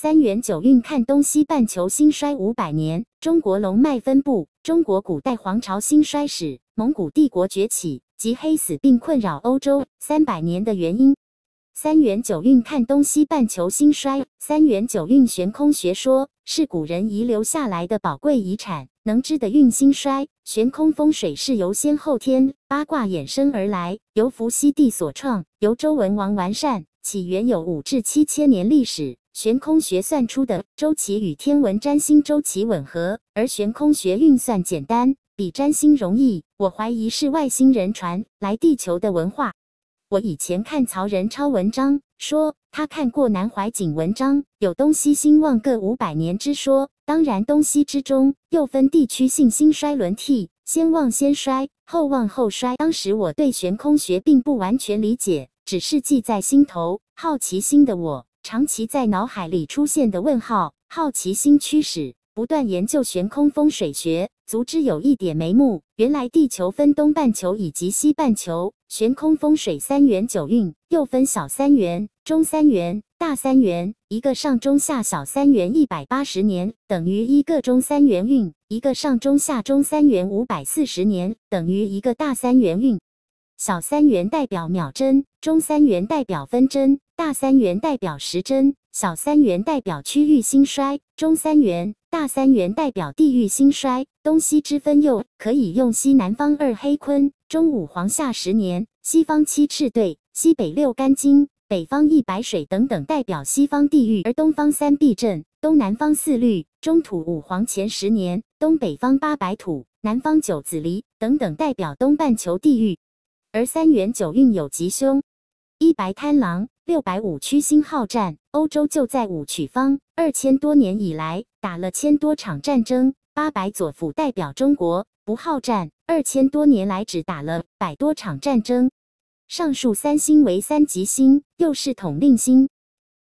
三元九运看东西半球兴衰五百年，中国龙脉分布，中国古代皇朝兴衰史，蒙古帝国崛起及黑死病困扰欧洲三百年的原因。三元九运看东西半球兴衰，三元九运悬空学说是古人遗留下来的宝贵遗产，能知的运兴衰。悬空风水是由先后天八卦衍生而来，由伏羲帝所创，由周文王完善，起源有五至七千年历史。悬空学算出的周期与天文占星周期吻合，而悬空学运算简单，比占星容易。我怀疑是外星人传来地球的文化。我以前看曹仁超文章说，他看过南怀瑾文章，有东西兴旺各五百年之说。当然，东西之中又分地区性兴衰轮替，先旺先衰，后旺后衰。当时我对悬空学并不完全理解，只是记在心头。好奇心的我。长期在脑海里出现的问号，好奇心驱使，不断研究悬空风水学，足之有一点眉目。原来地球分东半球以及西半球，悬空风水三元九运又分小三元、中三元、大三元，一个上中下小三元一百八十年等于一个中三元运，一个上中下中三元五百四十年等于一个大三元运。小三元代表秒针，中三元代表分针。大三元代表时针，小三元代表区域兴衰，中三元、大三元代表地域兴衰。东西之分又可以用西南方二黑坤、中五黄下十年、西方七赤兑、西北六干金、北方一白水等等代表西方地域，而东方三避震、东南方四绿、中土五黄前十年、东北方八白土、南方九紫离等等代表东半球地域。而三元九运有吉凶。一白贪狼六白五曲星好战，欧洲就在五曲方二千多年以来打了千多场战争。八白左辅代表中国不好战，二千多年来只打了百多场战争。上述三星为三级星，又是统领星，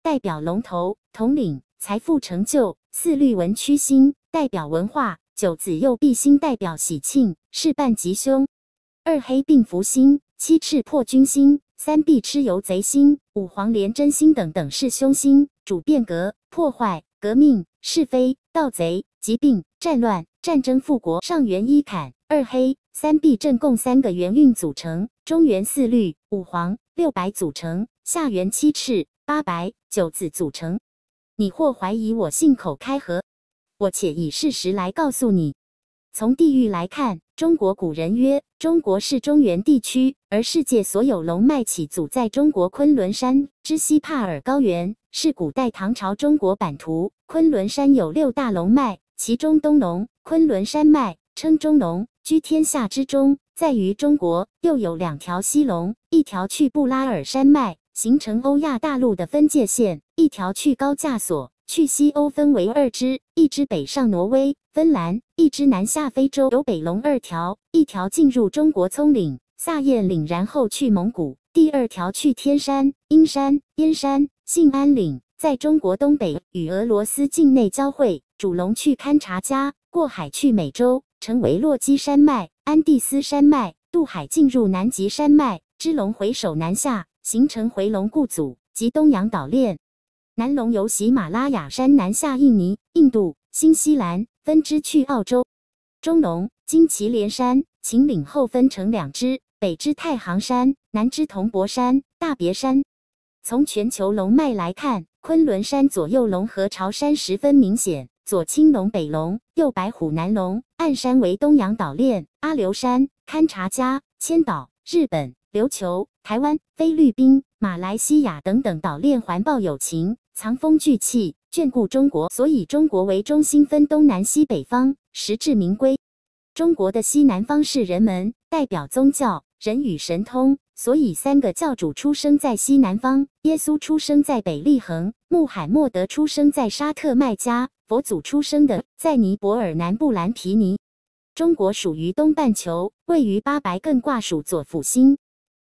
代表龙头统领、财富成就。四绿文曲星代表文化，九紫右弼星代表喜庆，事半吉凶。二黑病符星，七赤破军星。三必蚩尤贼心，五黄连真心等等是凶星，主变革、破坏、革命、是非、盗贼、疾病、战乱、战争、复国。上元一坎二黑三必正共三个元运组成，中元四绿五黄六白组成，下元七赤八白九紫组成。你或怀疑我信口开河，我且以事实来告诉你。从地域来看，中国古人曰：“中国是中原地区。”而世界所有龙脉起祖在中国昆仑山之西帕尔高原，是古代唐朝中国版图。昆仑山有六大龙脉，其中东龙昆仑山脉称中龙，居天下之中，在于中国。又有两条西龙，一条去布拉尔山脉，形成欧亚大陆的分界线；一条去高加索。去西欧分为二支，一支北上挪威、芬兰，一支南下非洲。有北龙二条，一条进入中国葱岭、萨燕岭，然后去蒙古；第二条去天山、阴山、燕山、信安岭，在中国东北与俄罗斯境内交汇。主龙去勘察加，过海去美洲，成为洛基山脉、安第斯山脉，渡海进入南极山脉。支龙回首南下，形成回龙故祖及东洋岛链。南龙由喜马拉雅山南下，印尼、印度、新西兰分支去澳洲；中龙经祁连山、秦岭后分成两支，北支太行山，南支铜柏山、大别山。从全球龙脉来看，昆仑山左右龙和朝山十分明显，左青龙北龙，右白虎南龙。暗山为东洋岛链，阿留山、勘察加、千岛、日本、琉球、台湾、菲律宾、马来西亚等等岛链环抱有情。藏风聚气，眷顾中国，所以中国为中心分东南西北方，实至名归。中国的西南方是人们代表宗教人与神通，所以三个教主出生在西南方：耶稣出生在北利恒，穆罕默德出生在沙特麦加，佛祖出生的在尼泊尔南布兰皮尼。中国属于东半球，位于八白艮卦属左辅星。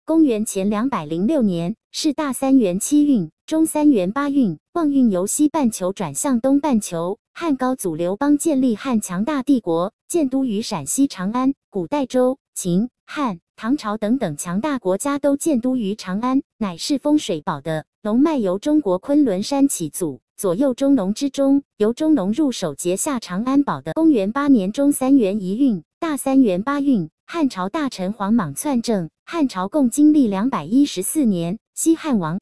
公元前两百零六年是大三元七运，中三元八运，旺运由西半球转向东半球。汉高祖刘邦建立汉强大帝国，建都于陕西长安。古代周、秦、汉、唐朝等等强大国家都建都于长安，乃是风水宝的龙脉，由中国昆仑山起祖，左右中龙之中，由中龙入手结下长安宝的。公元八年，中三元一运，大三元八运。汉朝大臣黄莽篡政，汉朝共经历两百一十四年。西汉亡，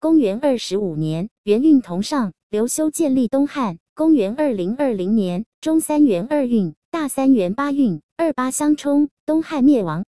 公元二十五年，元、运同上，刘修建立东汉。公元二零二零年，中三元二运，大三元八运，二八相冲，东汉灭亡，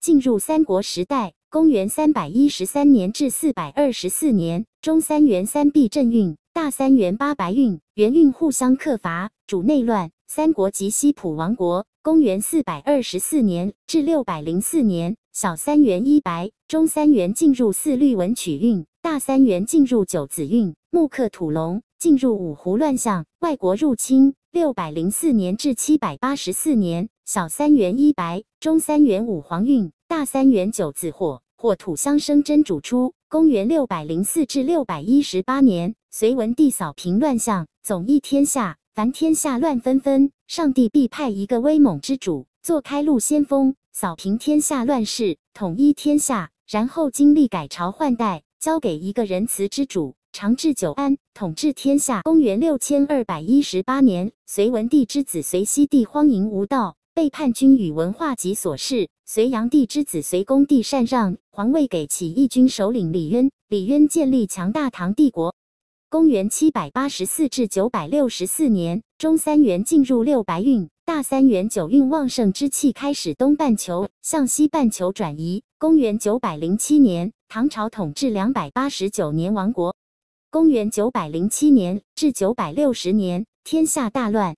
进入三国时代。公元三百一十三年至四百二十四年，中三元三毕正运，大三元八白运，元运互相克伐，主内乱，三国及西普王国。公元四百二十四年至六百零四年，小三元一白，中三元进入四律文曲运，大三元进入九子运。木克土龙，进入五胡乱象，外国入侵。六百零四年至七百八十四年，小三元一白，中三元五黄运，大三元九子火，火土相生，真主出。公元六百零四至六百一十八年，隋文帝扫平乱象，总一天下，凡天下乱纷纷。上帝必派一个威猛之主做开路先锋，扫平天下乱世，统一天下，然后经历改朝换代，交给一个仁慈之主，长治久安，统治天下。公元六千二百一十八年，隋文帝之子隋熙帝荒淫无道，被叛军宇文化及所弑。隋炀帝之子隋恭帝禅让皇位给起义军首领李渊，李渊建立强大唐帝国。公元七百八十四至九百六十四年，中三元进入六白运，大三元九运旺盛之气开始东半球向西半球转移。公元九百零七年，唐朝统治两百八十九年，亡国。公元九百零七年至九百六十年，天下大乱。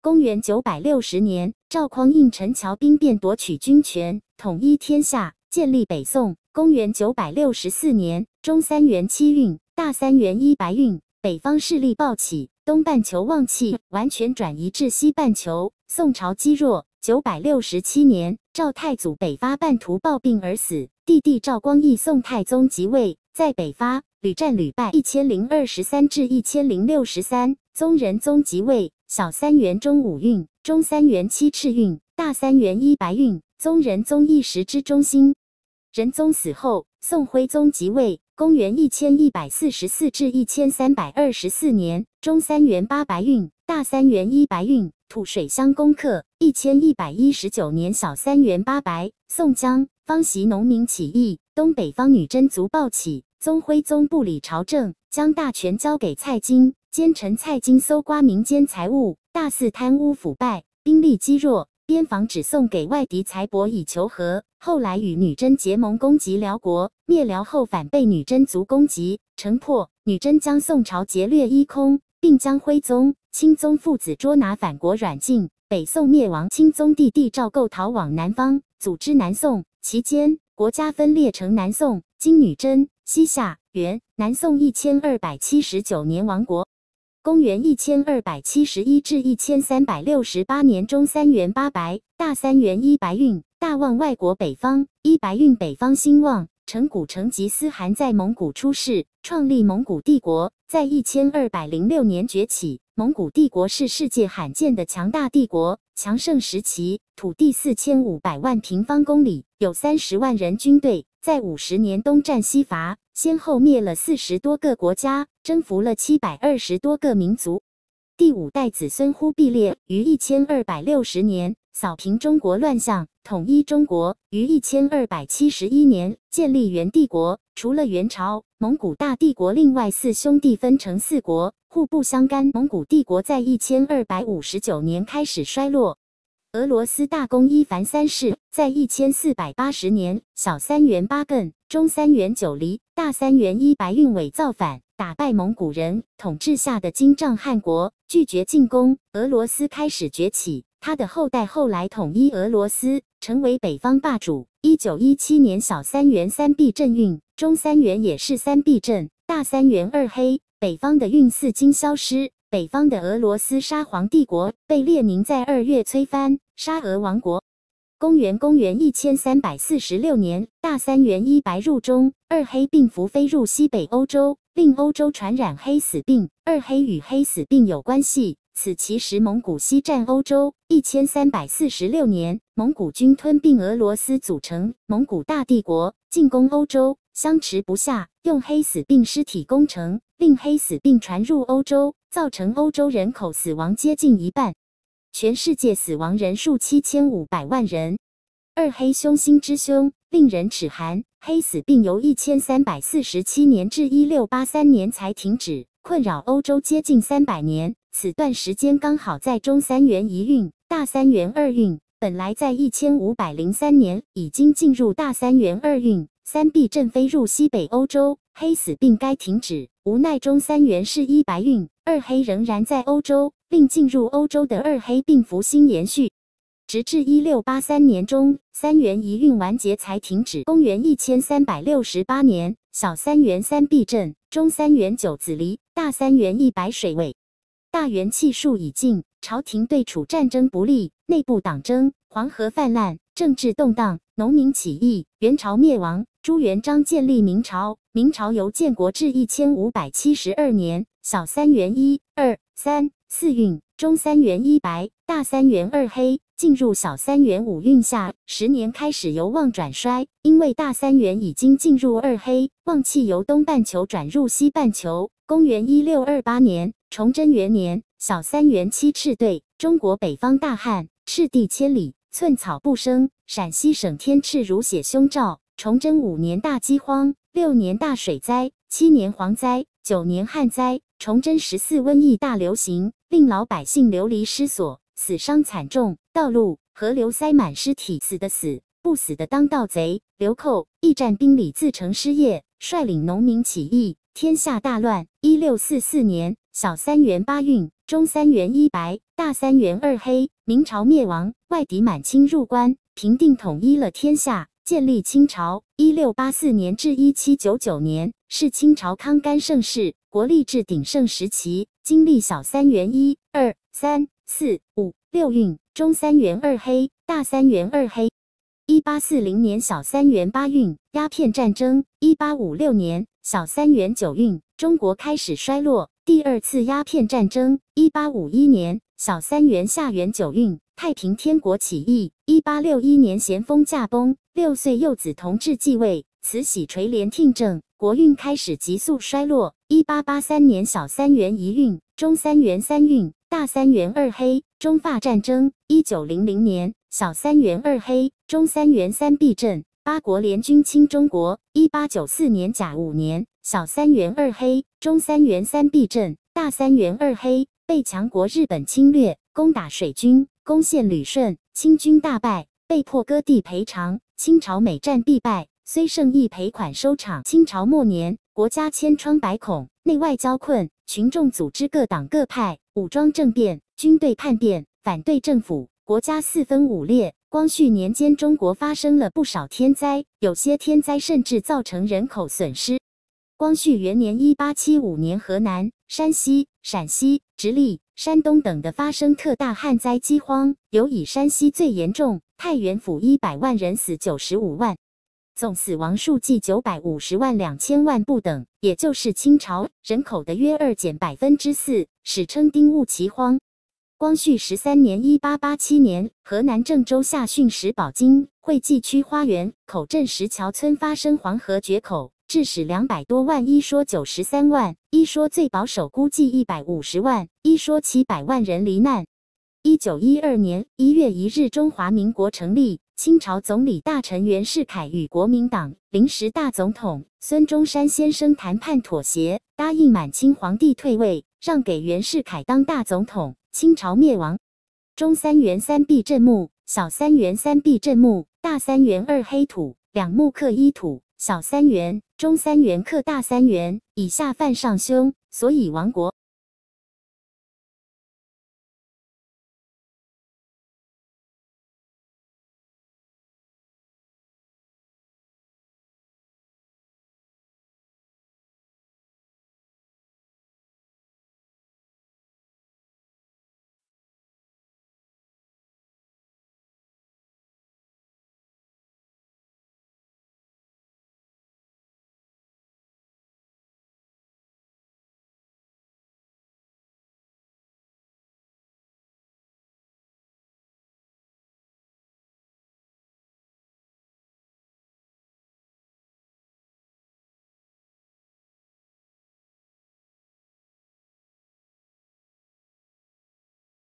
公元九百六十年，赵匡胤陈桥兵变夺取军权，统一天下，建立北宋。公元九百六十四年，中三元七运。大三元一白运，北方势力暴起，东半球旺气完全转移至西半球。宋朝积弱。九百六十七年，赵太祖北伐，半途暴病而死。弟弟赵光义，宋太宗即位，在北伐屡战屡败。一千零二十三至一千零六十三，宗仁宗即位。小三元中五运，中三元七赤运，大三元一白运。宗仁宗一时之中心。仁宗死后，宋徽宗即位。公元一千一百四十四至一千三百二十四年，中三元八白运，大三元一白运，土水相攻克。一千一百一十九年，小三元八白，宋江、方袭农民起义，东北方女真族暴起。宗徽宗不理朝政，将大权交给蔡京，奸臣蔡京搜刮民间财物，大肆贪污腐败，兵力积弱。边防只送给外敌财帛以求和，后来与女真结盟攻击辽国，灭辽后反被女真族攻击，城破，女真将宋朝劫掠一空，并将徽宗、钦宗父子捉拿反国软禁。北宋灭亡，钦宗弟弟赵构逃往南方，组织南宋。期间，国家分裂成南宋、金、女真、西夏、元。南宋一千二百七十九年亡国。公元一千二百七十一至一千三百六十八年，中三元八白，大三元一白运，大旺外国北方一白运，北方兴旺。成古成吉思汗在蒙古出世，创立蒙古帝国，在一千二百零六年崛起。蒙古帝国是世界罕见的强大帝国，强盛时期土地四千五百万平方公里，有三十万人军队，在五十年东战西伐。先后灭了四十多个国家，征服了七百二十多个民族。第五代子孙忽必烈于一千二百六十年扫平中国乱象，统一中国。于一千二百七十一年建立元帝国。除了元朝蒙古大帝国，另外四兄弟分成四国，互不相干。蒙古帝国在一千二百五十九年开始衰落。俄罗斯大公伊凡三世在一千四百八十年小三元八更。中三元九黎，大三元一白运伟造反，打败蒙古人统治下的金帐汗国，拒绝进攻俄罗斯，开始崛起。他的后代后来统一俄罗斯，成为北方霸主。一九一七年，小三元三避震运，中三元也是三避震，大三元二黑。北方的运四金消失，北方的俄罗斯沙皇帝国被列宁在二月推翻，沙俄王国。公元公元一千三百四十六年，大三元一白入中，二黑病伏飞入西北欧洲，令欧洲传染黑死病。二黑与黑死病有关系。此其实蒙古西战欧洲，一千三百四十六年，蒙古军吞并俄罗斯，组成蒙古大帝国，进攻欧洲，相持不下，用黑死病尸体攻城，令黑死病传入欧洲，造成欧洲人口死亡接近一半。全世界死亡人数七千五百万人。二黑凶星之凶，令人齿寒。黑死病由一千三百四十七年至一六八三年才停止，困扰欧洲接近三百年。此段时间刚好在中三元一运、大三元二运。本来在一千五百零三年已经进入大三元二运，三币震飞入西北欧洲，黑死病该停止。无奈中三元是一白运，二黑仍然在欧洲。并进入欧洲的二黑并福星延续，直至一六八三年中三元一运完结才停止。公元一千三百六十八年，小三元三避震，中三元九子离，大三元一白水位。大元气数已尽，朝廷对楚战争不利，内部党争，黄河泛滥，政治动荡，农民起义，元朝灭亡，朱元璋建立明朝。明朝由建国至一千五百七十二年，小三元一二三。四运中三元一白，大三元二黑进入小三元五运下，十年开始由旺转衰，因为大三元已经进入二黑，旺气由东半球转入西半球。公元一六二八年，崇祯元年，小三元七赤对中国北方大旱，赤地千里，寸草不生，陕西省天赤如血，凶兆。崇祯五年大饥荒，六年大水灾，七年蝗灾，九年旱灾，崇祯十四瘟疫大流行。令老百姓流离失所，死伤惨重，道路、河流塞满尸体，死的死，不死的当盗贼、流寇、驿站兵，李自成失业，率领农民起义，天下大乱。一六四四年，小三元八运，中三元一白，大三元二黑，明朝灭亡，外敌满清入关，平定统一了天下，建立清朝。一六八四年至一七九九年是清朝康乾盛世。国力至鼎盛时期，经历小三元一二三四五六运，中三元二黑，大三元二黑。一八四零年小三元八运，鸦片战争。一八五六年小三元九运，中国开始衰落。第二次鸦片战争。一八五一年小三元下元九运，太平天国起义。一八六一年咸丰驾崩，六岁幼子同治继位，慈禧垂帘听政。国运开始急速衰落。一八八三年，小三元一运，中三元三运，大三元二黑。中法战争。一九零零年，小三元二黑，中三元三避震，八国联军侵中国。一八九四年甲午年，小三元二黑，中三元三避震，大三元二黑被强国日本侵略，攻打水军，攻陷旅顺，清军大败，被迫割地赔偿。清朝每战必败。虽胜亦赔款收场。清朝末年，国家千疮百孔，内外交困，群众组织各党各派，武装政变，军队叛变，反对政府，国家四分五裂。光绪年间，中国发生了不少天灾，有些天灾甚至造成人口损失。光绪元年（一八七五年），河南、山西、陕西、直隶、山东等的发生特大旱灾、饥荒，尤以山西最严重，太原府一百万人死九十五万。总死亡数计九百五十万两千万不等，也就是清朝人口的约二减百分之四，史称丁戊奇荒。光绪十三年（一八八七年），河南郑州下汛石宝金惠济区花园口镇石桥村发生黄河决口，致使两百多万，一说九十三万，一说最保守估计一百五十万，一说七百万人罹难。一九一二年一月一日，中华民国成立。清朝总理大臣袁世凯与国民党临时大总统孙中山先生谈判妥协，答应满清皇帝退位，让给袁世凯当大总统。清朝灭亡。中三元三壁镇墓，小三元三壁镇墓，大三元二黑土两木刻一土，小三元中三元刻大三元，以下犯上凶，所以亡国。